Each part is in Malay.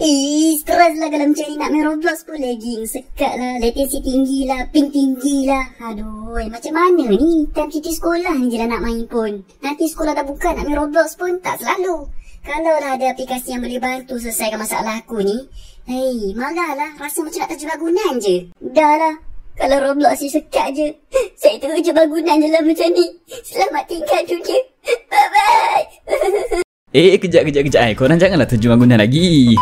Eh, stress lah kalau macam ni nak main Roblox pun lagging Sekat lah, latency tinggi lah, ping tinggi lah Aduh, macam mana ni? Time cuti sekolah ni je lah nak main pun Nanti sekolah dah buka nak main Roblox pun tak selalu Kalau lah ada aplikasi yang boleh bantu selesaikan masalah aku ni Hei, malah lah, rasa macam nak terjebak guna je Dah lah, kalau Roblox ni sekat je Saya terus je bangunan je lah macam ni Selamat tinggal cucu Bye bye eh, eh kejap kejap kejap eh, Korang janganlah terjun bangunan lagi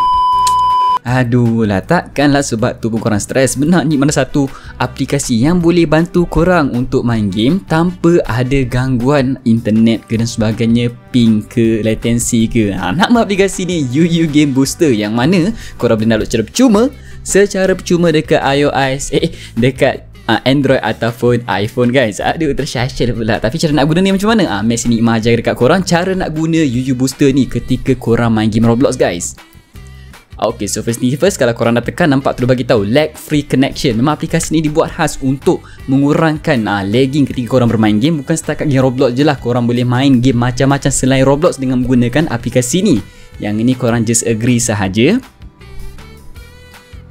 Aduh, Aduhlah takkanlah sebab tubuh korang stres benar ni mana satu aplikasi yang boleh bantu korang untuk main game tanpa ada gangguan internet ke dan sebagainya ping ke latency ke ha, nama aplikasi ni UU Game Booster yang mana korang boleh download secara percuma secara percuma dekat iOS eh dekat ha, Android ataupun iPhone guys Aduh tersyasyal pula Tapi cara nak guna ni macam mana? Ah, Mac sini imam ajar dekat korang Cara nak guna UU Booster ni ketika korang main game Roblox guys Ah, okay, so first ni first, kalau korang dah tekan, nampak tu bagi tahu lag free connection. Memang aplikasi ni dibuat khas untuk mengurangkan uh, lagging ketika korang bermain game. Bukan setakat game Roblox je lah, korang boleh main game macam-macam selain Roblox dengan menggunakan aplikasi ni. Yang ini korang just agree sahaja.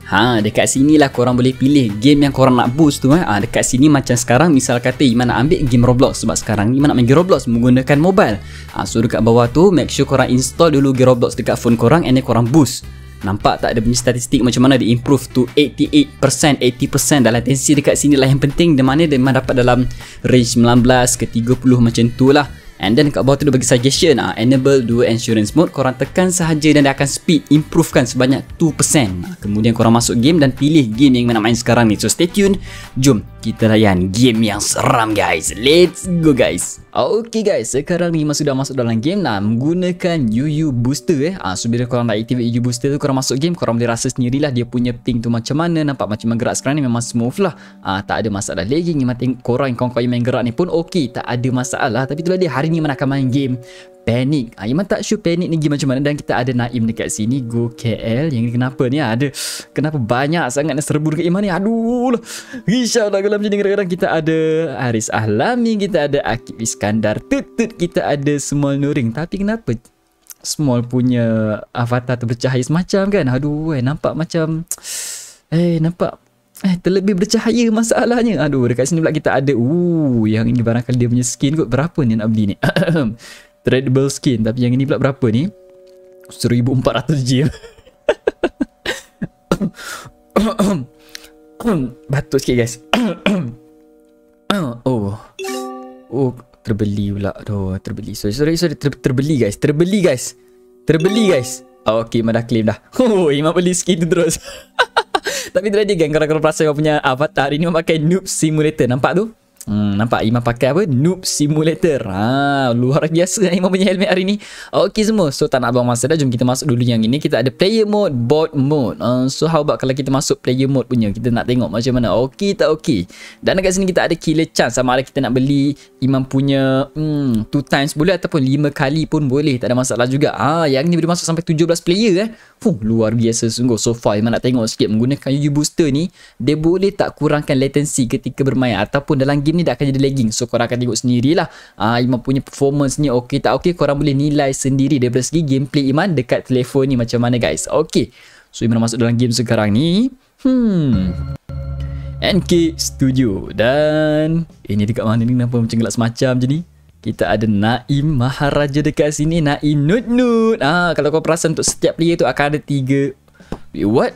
Ha, dekat sini lah korang boleh pilih game yang korang nak boost tu eh. Ha, dekat sini macam sekarang misal kata Iman nak ambil game Roblox sebab sekarang Iman nak main game Roblox menggunakan mobile. Ha, so dekat bawah tu make sure korang install dulu game Roblox dekat phone korang and then korang boost. Nampak tak ada punya statistik macam mana dia improve to 88% 80% dalam tensi dekat sini lah yang penting di mana dia memang dapat dalam range 19 ke 30 macam tu lah And then kat bawah tu dia bagi suggestion ah enable dua insurance mode korang tekan sahaja dan dia akan speed improvekan sebanyak 2%. Ah, kemudian korang masuk game dan pilih game yang mana main sekarang ni. So stay tune, Jom kita layan game yang seram guys. Let's go guys. Okay guys, sekarang ni masuk dah masuk dalam game nah menggunakan UU booster eh. Ah so bila korang dah activate UU booster tu korang masuk game korang boleh rasa sendirilah dia punya ping tu macam mana nampak macam gerak sekarang ni memang smooth lah. Ah tak ada masalah lagging mati korang yang kawan yang main gerak ni pun okey tak ada masalah tapi tu dia hari hari ni menakan main game Panic ha, Iman tak sure panic ni game macam mana Dan kita ada Naim dekat sini Go KL Yang ni kenapa ni ah, ada Kenapa banyak sangat yang serbu dekat Iman ni Aduh lah. Risau lah kalau macam ni Kadang-kadang kita ada Aris Ahlami Kita ada Akib Iskandar Tutut kita ada Small Nuring Tapi kenapa Small punya avatar tu bercahaya semacam kan Aduh eh, nampak macam Eh nampak Eh, terlebih bercahaya masalahnya. Aduh, dekat sini pula kita ada. Uh, yang ini barangkali dia punya skin kot. Berapa ni nak beli ni? Tradable skin. Tapi yang ini pula berapa ni? 1400 gem. Batuk sikit guys. oh. Oh, terbeli pula. Aduh, terbeli. Sorry, sorry, sorry. Ter- terbeli guys. Terbeli guys. Terbeli guys. Oh, okay, mana dah claim dah. Oh, Imam beli skin tu terus. Tapi tu dia geng Korang-korang perasa Yang punya avatar Hari ni memakai Noob Simulator Nampak tu Hmm, nampak Imam pakai apa? Noob Simulator. Ha, luar biasa ni Iman punya helmet hari ni. Okay semua. So tak nak buang masa dah. Jom kita masuk dulu yang ini. Kita ada player mode, Board mode. Uh, so how about kalau kita masuk player mode punya. Kita nak tengok macam mana. Okay, tak okay. Dan dekat sini kita ada killer chance. Sama ada kita nak beli Imam punya 2 hmm, times boleh ataupun lima kali pun boleh. Tak ada masalah juga. Ah, yang ni boleh masuk sampai 17 player eh. Fuh, luar biasa sungguh. So far Iman nak tengok sikit. Menggunakan UU booster ni. Dia boleh tak kurangkan latency ketika bermain. Ataupun dalam game ni dah akan jadi lagging so korang akan tengok sendirilah uh, ah, Iman punya performance ni okey tak okey korang boleh nilai sendiri daripada segi gameplay Iman dekat telefon ni macam mana guys okey so Iman masuk dalam game sekarang ni hmm NK Studio dan ini eh, dekat mana ni kenapa macam gelap semacam je ni kita ada Naim Maharaja dekat sini Naim Nut Nut ah, kalau kau perasan untuk setiap player tu akan ada tiga wait what?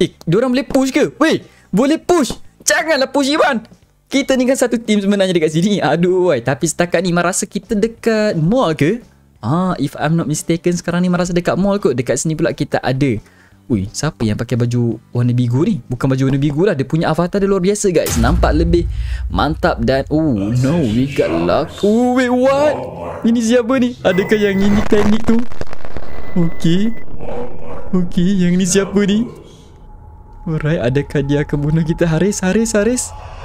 eh diorang boleh push ke? weh boleh push janganlah push Iman kita ni kan satu tim sebenarnya dekat sini. Aduh, woy. tapi setakat ni merasa kita dekat mall ke? Ah, if I'm not mistaken sekarang ni merasa dekat mall kot. Dekat sini pula kita ada. Ui, siapa yang pakai baju warna biru ni? Bukan baju warna biru lah. Dia punya avatar dia luar biasa guys. Nampak lebih mantap dan... Oh no, we got luck. Oh wait, what? Ini siapa ni? Adakah yang ini teknik tu? Okay. Okay, yang ini siapa ni? Alright, adakah dia akan bunuh kita? Haris, Haris, Haris. Haris.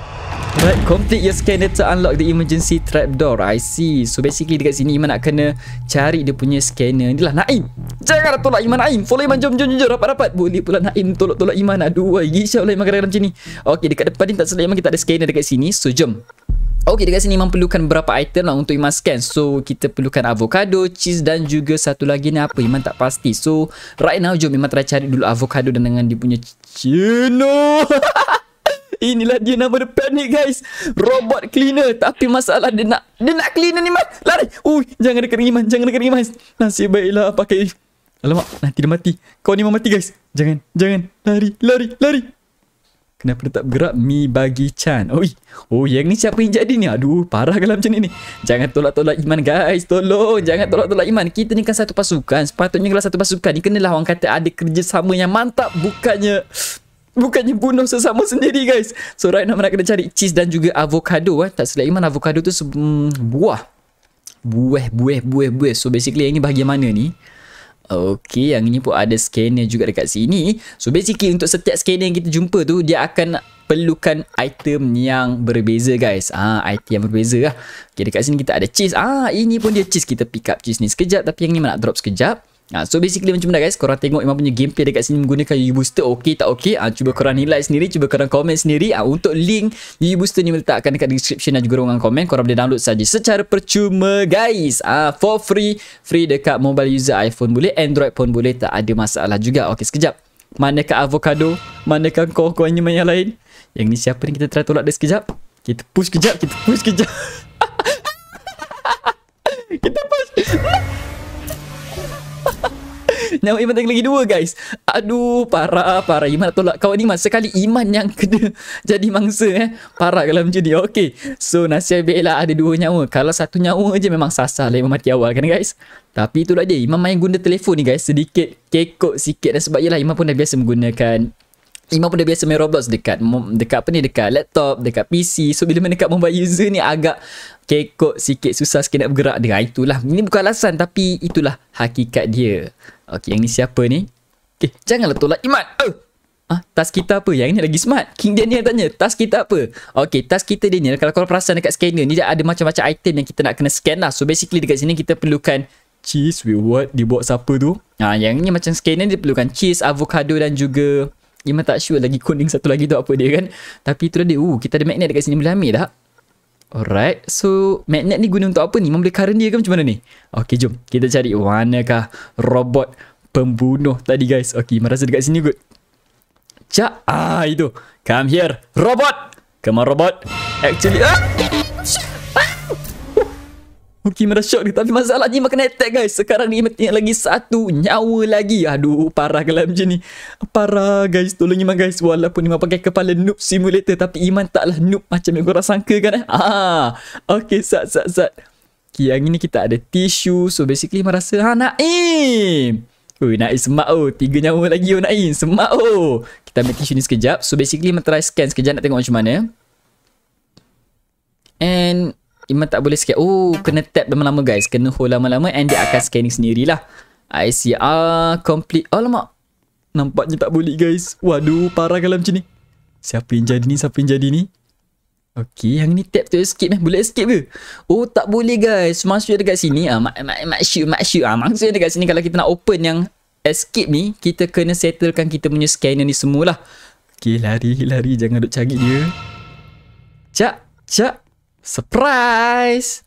Alright, complete your scanner to unlock the emergency trap door. I see. So basically dekat sini Iman nak kena cari dia punya scanner. Inilah Naim. Jangan tolak Iman Naim. Follow Iman jom jom jom rapat-rapat. Boleh pula Naim tolak-tolak Iman. Aduh, gisha pula Iman kadang-kadang macam ni. Okay, dekat depan ni tak salah Iman kita ada scanner dekat sini. So jom. Okay, dekat sini Iman perlukan berapa item lah untuk Iman scan. So, kita perlukan avocado, cheese dan juga satu lagi ni apa. Iman tak pasti. So, right now jom Iman try cari dulu avocado dan dengan dia punya Cina. Inilah dia nama depan ni guys. Robot cleaner. Tapi masalah dia nak dia nak cleaner ni Mas. Lari. Ui, jangan dekat dengan Iman. Jangan dekat dengan Iman. Nasib baiklah pakai Alamak, nanti dia mati. Kau ni mau mati guys. Jangan, jangan. Lari, lari, lari. Kenapa dia tak bergerak? Mi bagi Chan. Oi. Oh, yang ni siapa yang jadi ni? Aduh, parah kalau macam ni. Jangan tolak-tolak Iman guys. Tolong. Jangan tolak-tolak Iman. Kita ni kan satu pasukan. Sepatutnya kalau satu pasukan ni kenalah orang kata ada kerjasama yang mantap. Bukannya... Bukannya bunuh sesama sendiri guys So right now nak kena cari cheese dan juga avocado eh. Tak selain iman, avocado tu hmm, buah Buah, buah, buah, buah So basically yang ni bahagian mana ni Okay, yang ni pun ada scanner juga dekat sini So basically untuk setiap scanner yang kita jumpa tu Dia akan perlukan item yang berbeza guys Ah, item yang berbeza lah Okay, dekat sini kita ada cheese Ah, ini pun dia cheese Kita pick up cheese ni sekejap Tapi yang ni mana drop sekejap Ha, so basically macam mana guys Korang tengok Imam punya gameplay dekat sini Menggunakan UU Booster Okay tak okay ha, Cuba korang nilai sendiri Cuba korang komen sendiri ha, Untuk link UU Booster ni Meletakkan dekat description Dan juga ruangan komen Korang boleh download saja Secara percuma guys ha, For free Free dekat mobile user iPhone boleh Android pun boleh Tak ada masalah juga Okay sekejap Manakah avocado Manakah kau-kau yang main yang lain Yang ni siapa ni kita try tolak dia sekejap Kita push sekejap Kita push sekejap Nama Iman tanggal lagi dua guys Aduh parah parah Iman nak tolak kawan Iman Sekali Iman yang kena jadi mangsa eh Parah kalau macam ni Okay So nasib baik lah ada dua nyawa Kalau satu nyawa je memang sasar lah Iman mati awal kan guys Tapi itulah je Iman main guna telefon ni guys Sedikit kekok sikit Dan sebab lah Iman pun dah biasa menggunakan memang benda biasa main Roblox dekat dekat apa ni dekat laptop dekat PC so bila main dekat mobile user ni agak kekok sikit susah sikit nak bergerak dia ah, itulah ini bukan alasan tapi itulah hakikat dia okey yang ni siapa ni okey eh, janganlah tolak iman uh! Ah, task kita apa? Yang ni lagi smart. King Daniel tanya, task kita apa? Okay, task kita dia ni, kalau korang perasan dekat scanner ni, dia ada macam-macam item yang kita nak kena scan lah. So, basically dekat sini kita perlukan cheese with what? buat siapa tu? Ah, yang ni macam scanner dia perlukan cheese, avocado dan juga Memang tak sure lagi kuning satu lagi tu apa dia kan. Tapi tu dia. Uh, kita ada magnet dekat sini. Boleh ambil tak? Alright. So, magnet ni guna untuk apa ni? Memang boleh current dia ke macam mana ni? Okay, jom. Kita cari manakah robot pembunuh tadi guys. Okay, Memang rasa dekat sini kot. Cak. Ah, itu. Come here. Robot. Come on, robot. Actually. Ah! Okay, merasyuk dia. Tapi masalahnya makan attack, guys. Sekarang ni tinggal lagi satu nyawa lagi. Aduh, parah kalau macam ni. Parah, guys. Tolong Iman, guys. Walaupun Iman pakai kepala noob simulator. Tapi Iman taklah noob macam yang korang sangka, kan? Eh? Ah, ha. okay, sat, sat, sat. Okay, yang ni kita ada tisu. So, basically, Iman rasa, ha, Naim. Ui, Naim semak, oh. Tiga nyawa lagi, oh, Naim. Semak, oh. Kita ambil tisu ni sekejap. So, basically, Iman try scan sekejap nak tengok macam mana. And... Iman tak boleh scan. Oh, kena tap lama-lama guys. Kena hold lama-lama and dia akan scanning sendirilah. ICR ah, complete. Alamak. Nampaknya tak boleh guys. Waduh, parah kalau macam ni. Siapa yang jadi ni? Siapa yang jadi ni? Okay, yang ni tap tu escape eh. Boleh escape ke? Oh, tak boleh guys. Maksudnya dekat sini. Ah, mak, mak, mak shoot, mak shoot. Ah, maksudnya dekat sini kalau kita nak open yang escape ni, kita kena settlekan kita punya scanner ni semualah. Okay, lari, lari. Jangan duduk cari dia. Cak, cak. Surprise!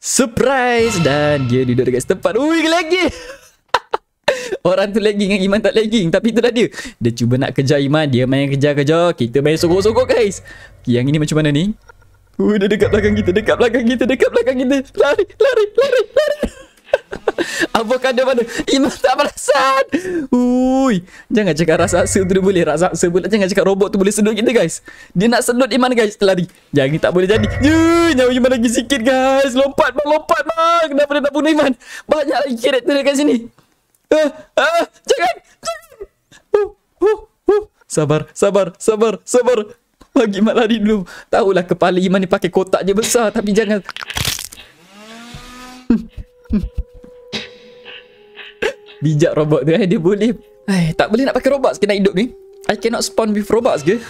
Surprise! Dan dia duduk dekat setempat. Ui, lagi! Orang tu lagging dengan Iman tak lagging. Tapi itulah dia. Dia cuba nak kejar Iman. Dia main kejar-kejar. Kita main sokong-sokong, guys. Yang ini macam mana ni? Ui, dia dekat belakang kita. Dekat belakang kita. Dekat belakang kita. Lari, lari, lari, lari. Avocado mana? Iman tak perasan. Ui. Jangan cakap raksasa tu dia boleh. Raksasa pula. Jangan cakap robot tu boleh sedut kita guys. Dia nak sedut Iman guys. Lari. Jangan tak boleh jadi. Yuh. Nyawa Iman lagi sikit guys. Lompat bang. Lompat bang. Kenapa dia nak bunuh Iman? Banyak lagi karakter dekat sini. Uh, uh, jangan. Uh, uh, uh. Sabar. Sabar. Sabar. Sabar. Bagi Iman lari dulu. Tahulah kepala Iman ni pakai kotak je besar. Tapi jangan. Hmm. hmm. Bijak robot tu eh Dia boleh Ay, eh, Tak boleh nak pakai robot Sekena hidup ni I cannot spawn with robot ke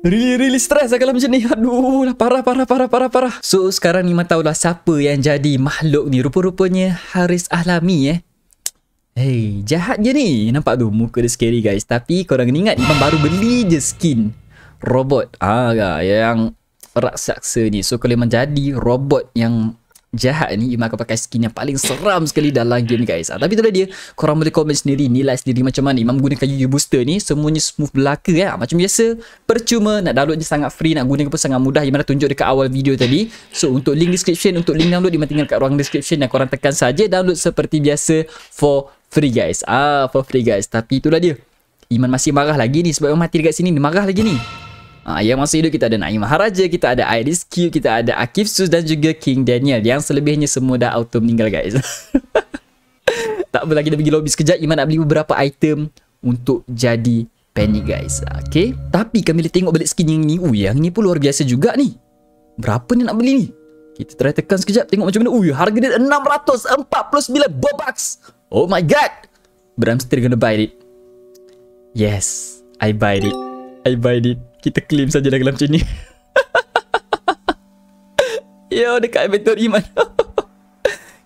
Really really stress lah kalau macam ni Aduh lah parah parah parah parah parah So sekarang ni mah lah siapa yang jadi makhluk ni Rupa-rupanya Haris Alami eh Hey, jahat je ni Nampak tu muka dia scary guys Tapi korang kena ingat Iman baru beli je skin Robot ah, Yang raksasa ni So kalau Iman jadi robot yang jahat ni Imam akan pakai skin yang paling seram sekali dalam game guys ha, tapi itulah dia korang boleh komen sendiri nilai sendiri macam mana Imam gunakan UU booster ni semuanya smooth belaka ya. Eh. Ah, macam biasa percuma nak download je sangat free nak gunakan pun sangat mudah Imam dah tunjuk dekat awal video tadi so untuk link description untuk link download Imam tinggal kat ruang description yang korang tekan saja download seperti biasa for free guys ah for free guys tapi itulah dia Iman masih marah lagi ni sebab Iman mati dekat sini dia marah lagi ni Uh, yang masih hidup kita ada Naim Haraja, kita ada Iris Q, kita ada Akif Sus dan juga King Daniel. Yang selebihnya semua dah auto meninggal guys. tak apa lagi dah pergi lobby sekejap. Iman nak beli beberapa item untuk jadi penny guys. Okay. Tapi kami boleh tengok balik skin yang ni. Uh, yang ni pun luar biasa juga ni. Berapa ni nak beli ni? Kita try tekan sekejap tengok macam mana. Uh, harga dia 649 bobux. Oh my god. But I'm still gonna buy it. Yes. I buy it. I buy it kita claim saja dalam macam ni. Yo dekat betul iman.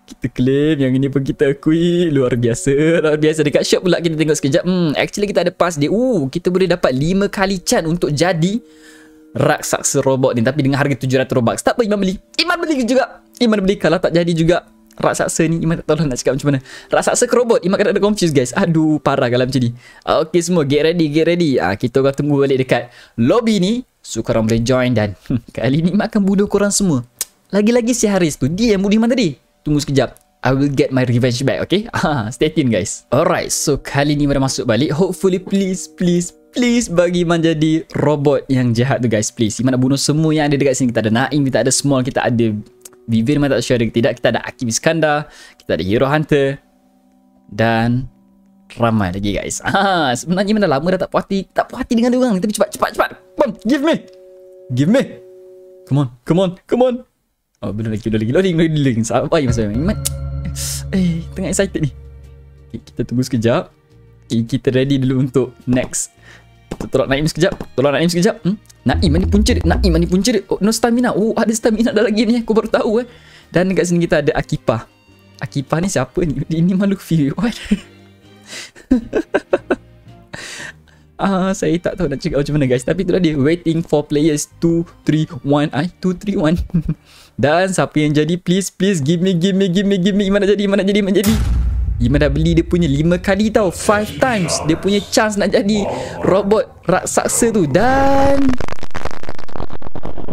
kita claim yang ini pun kita akui luar biasa. Luar biasa dekat shop pula kita tengok sekejap. Hmm actually kita ada pass dia. Uh kita boleh dapat 5 kali chance untuk jadi raksasa robot ni tapi dengan harga 700 Robux. Tak apa Iman beli. Iman beli juga. Iman beli kalau tak jadi juga raksasa ni Iman tak tahu lah nak cakap macam mana Raksasa ke robot Iman kena ada confused guys Aduh parah kalau macam ni ah, Okay semua get ready get ready Ah ha, Kita akan tunggu balik dekat lobby ni So korang boleh join dan Kali ni Iman akan bunuh korang semua Lagi-lagi si Haris tu Dia yang bunuh Iman tadi Tunggu sekejap I will get my revenge back okay ha, ah, Stay tuned guys Alright so kali ni Iman masuk balik Hopefully please please Please bagi Iman jadi robot yang jahat tu guys Please Iman nak bunuh semua yang ada dekat sini Kita ada Naim Kita ada Small Kita ada Vivian memang tak sure ada tidak Kita ada Akim Iskandar Kita ada Hero Hunter Dan Ramai lagi guys Ah, Sebenarnya mana lama dah tak puas hati Tak puas hati dengan dia orang Tapi cepat cepat cepat Come give me Give me Come on come on come on Oh benar lagi benar lagi Loading loading loading Sabar je masa Iman Eh tengah excited ni okay, eh, Kita tunggu sekejap okay, eh, Kita ready dulu untuk next kita tolak Naim sekejap Tolak Naim sekejap hmm? Naim mana punca dia Naim mana punca dia Oh no stamina Oh ada stamina dalam lagi ni Aku baru tahu eh Dan dekat sini kita ada Akipah Akipah ni siapa ni Ini malu view Ah, uh, saya tak tahu nak cakap macam mana guys Tapi itulah dia Waiting for players 2, 3, 1 Ah, 2, 3, 1 Dan siapa yang jadi Please, please Give me, give me, give me, give me Mana jadi, mana jadi, mana jadi Iman dah beli dia punya 5 kali tau 5 times Dia punya chance nak jadi Robot raksasa tu Dan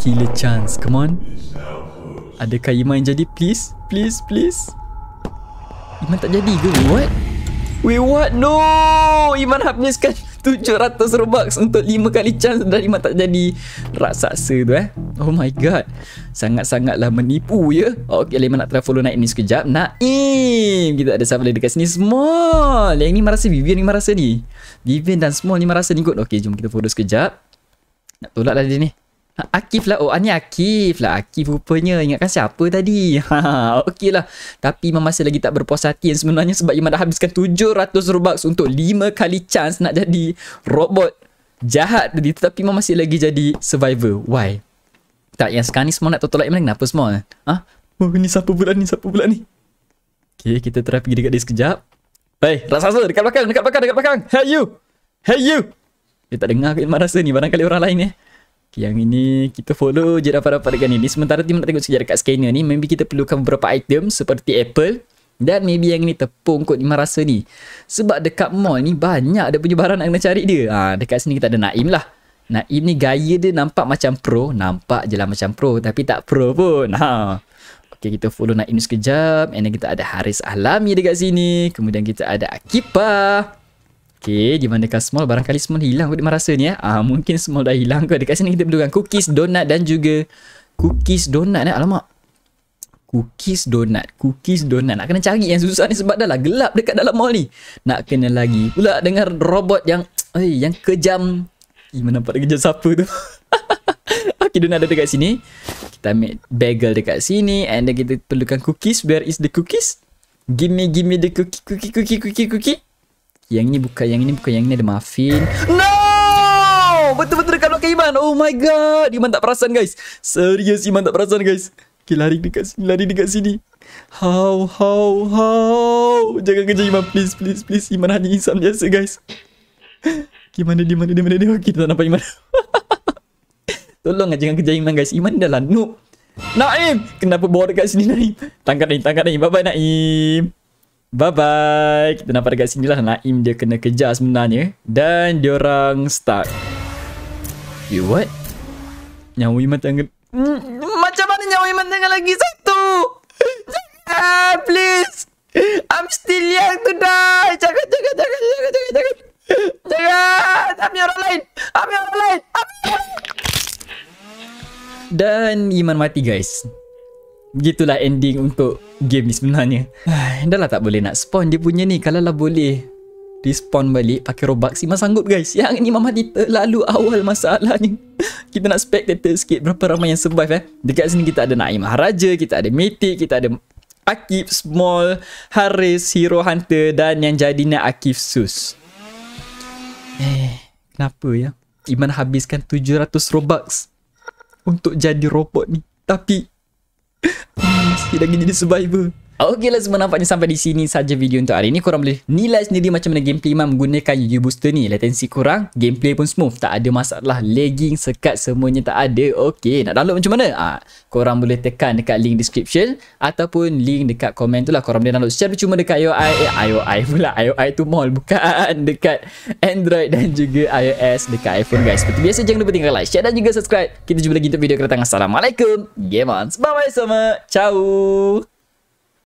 Killer chance Come on Adakah Iman jadi Please Please Please Iman tak jadi ke What Wait what? No! Iman habiskan 700 Robux untuk 5 kali chance dan Iman tak jadi raksasa tu eh. Oh my god. Sangat-sangatlah menipu ya. Okey, Iman nak travel naik ni sekejap. Naim! Kita ada sampai dekat sini. Small! Yang ni Iman rasa Vivian ni Iman rasa ni. Vivian dan Small ni Iman rasa ni kot. Okey, jom kita foto sekejap. Nak tolak lah dia ni. Akif lah. Oh, ah, ni Akif lah. Akif rupanya. Ingatkan siapa tadi? Ha, okey lah. Tapi Iman masih lagi tak berpuas hati yang sebenarnya sebab Iman dah habiskan 700 Robux untuk 5 kali chance nak jadi robot jahat tadi. Tetapi Iman masih lagi jadi survivor. Why? Tak, yang sekarang ni semua nak tolak Iman. Kenapa semua? Ha? Oh, ni siapa pula ni? Siapa pula ni? Okay, kita try pergi dekat dia sekejap. Hey, raksasa dekat belakang, dekat belakang, dekat belakang. Hey you! Hey you! Dia tak dengar ke Iman rasa ni. Barangkali orang lain ni. Eh? Yang ini kita follow je dapat-dapat dengan ni. Di sementara tim nak tengok sejarah dekat scanner ni. Maybe kita perlukan beberapa item seperti apple. Dan maybe yang ni tepung kot lima rasa ni. Sebab dekat mall ni banyak ada punya barang nak kena cari dia. Ha, dekat sini kita ada Naim lah. Naim ni gaya dia nampak macam pro. Nampak je lah macam pro. Tapi tak pro pun. Ha. Okay kita follow Naim sekejap. And then kita ada Haris Alami dekat sini. Kemudian kita ada Akipah. Okay, di manakah small? Barangkali small hilang kot merasa ni ya. Ah, mungkin small dah hilang kot. Dekat sini kita perlukan cookies, donat dan juga cookies, donat. Eh? Alamak. Cookies, donat. Cookies, donat. Nak kena cari yang susah ni sebab dah lah gelap dekat dalam mall ni. Nak kena lagi. Pula dengar robot yang ay, yang kejam. Ih, mana nampak kejam siapa tu? okay, donat ada dekat sini. Kita ambil bagel dekat sini. And then kita perlukan cookies. Where is the cookies? Give me, give me the cookie, cookie, cookie, cookie, cookie. Yang ini bukan yang ini bukan yang ini ada muffin. No! Betul-betul dekat lokasi Iman. Oh my god, Iman tak perasan guys. Serius Iman tak perasan guys. Okay, lari dekat sini, lari dekat sini. How, how, how. Jangan kejar Iman, please, please, please. Iman hanya insan biasa, guys. Gimana dia, mana dia, mana dia. Okay, kita tak nampak Iman. Tolong lah, jangan kejar Iman, guys. Iman dah lah noob. Naim! Kenapa bawa dekat sini, Naim? Tangkap Naim, tangkap Naim. Bye-bye, Naim. Bye -bye, Naim. Bye bye Kita nampak dekat sini lah Naim dia kena kejar sebenarnya Dan diorang stuck. You what? Nyawa Iman tengah hmm, Macam mana nyawa Iman tengah lagi satu? Ah, please I'm still young to die Jangan, jangan, jangan, jangan, jangan, jangan. Jangan Ambil orang lain Ambil orang lain Ambil orang lain Dan Iman mati guys Begitulah ending untuk game ni sebenarnya Dah lah tak boleh nak spawn dia punya ni Kalau lah boleh respawn balik pakai robux Iman sanggup guys Yang ni mama mati terlalu awal masalahnya Kita nak spectator sikit berapa ramai yang survive eh Dekat sini kita ada Naim Raja Kita ada Matic Kita ada Akif Small Haris Hero Hunter Dan yang jadi nak Akif Sus Eh Kenapa ya Iman habiskan 700 robux Untuk jadi robot ni Tapi dia lagi jadi survivor Okay lah semua nampaknya sampai di sini saja video untuk hari ini. Korang boleh nilai sendiri macam mana gameplay Iman menggunakan UU Booster ni. Latency kurang, gameplay pun smooth. Tak ada masalah, lagging, sekat semuanya tak ada. Okey, nak download macam mana? Ha, korang boleh tekan dekat link description ataupun link dekat komen tu lah. Korang boleh download secara cuma dekat IOI. Eh, IOI pula. IOI tu mall. Bukan dekat Android dan juga iOS dekat iPhone guys. Seperti biasa, jangan lupa tinggal like, share dan juga subscribe. Kita jumpa lagi untuk video kedatangan. Assalamualaikum. Game on. Bye-bye semua. Ciao.